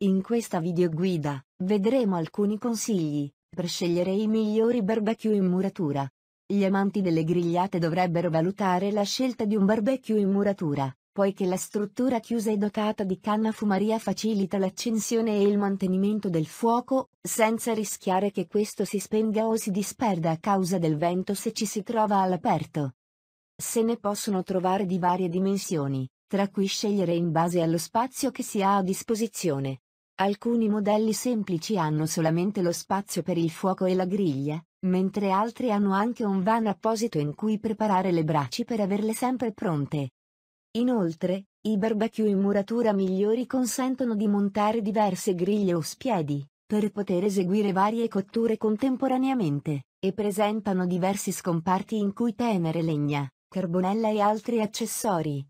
In questa videoguida, vedremo alcuni consigli, per scegliere i migliori barbecue in muratura. Gli amanti delle grigliate dovrebbero valutare la scelta di un barbecue in muratura, poiché la struttura chiusa e dotata di canna fumaria facilita l'accensione e il mantenimento del fuoco, senza rischiare che questo si spenga o si disperda a causa del vento se ci si trova all'aperto. Se ne possono trovare di varie dimensioni, tra cui scegliere in base allo spazio che si ha a disposizione. Alcuni modelli semplici hanno solamente lo spazio per il fuoco e la griglia, mentre altri hanno anche un van apposito in cui preparare le braci per averle sempre pronte. Inoltre, i barbecue in muratura migliori consentono di montare diverse griglie o spiedi, per poter eseguire varie cotture contemporaneamente, e presentano diversi scomparti in cui tenere legna, carbonella e altri accessori,